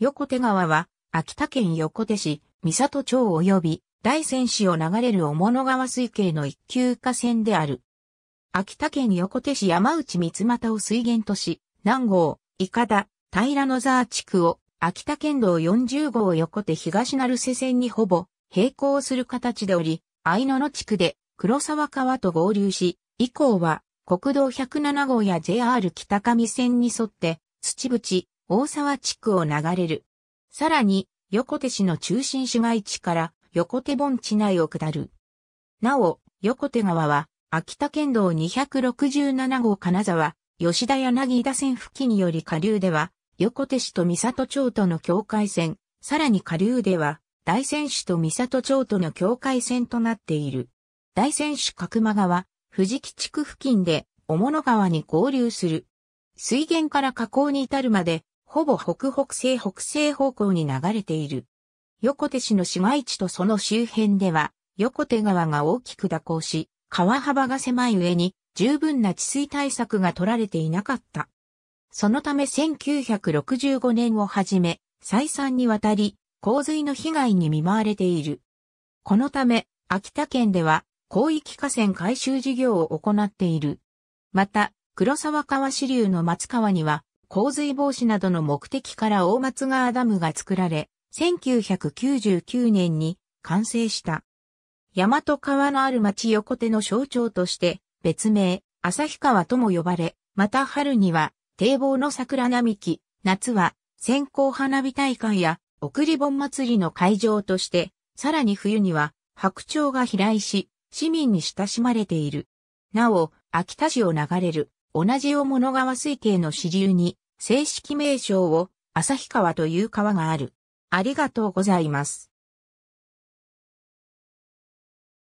横手川は、秋田県横手市、三里町及び、大仙市を流れる小物川水系の一級河川である。秋田県横手市山内三股を水源とし、南郷、伊方、平野沢地区を、秋田県道40号横手東成瀬線にほぼ、並行する形でおり、愛野の地区で、黒沢川と合流し、以降は、国道107号や JR 北上線に沿って、土淵、大沢地区を流れる。さらに、横手市の中心市街地から横手盆地内を下る。なお、横手川は、秋田県道267号金沢、吉田柳田線付近により下流では、横手市と三里町との境界線、さらに下流では、大仙市と三里町との境界線となっている。大仙市角間川、藤木地区付近で、小物川に合流する。水源から河口に至るまで、ほぼ北北西北西方向に流れている。横手市の市街地とその周辺では、横手川が大きく蛇行し、川幅が狭い上に十分な治水対策が取られていなかった。そのため1965年をはじめ、再三にわたり、洪水の被害に見舞われている。このため、秋田県では、広域河川改修事業を行っている。また、黒沢川支流の松川には、洪水防止などの目的から大松川ダムが作られ、1999年に完成した。大和川のある町横手の象徴として、別名、旭川とも呼ばれ、また春には、堤防の桜並木、夏は、線香花火大会や、送り盆祭りの会場として、さらに冬には、白鳥が飛来し、市民に親しまれている。なお、秋田市を流れる、同じ大物川水系の支流に、正式名称を旭川という川がある。ありがとうございます。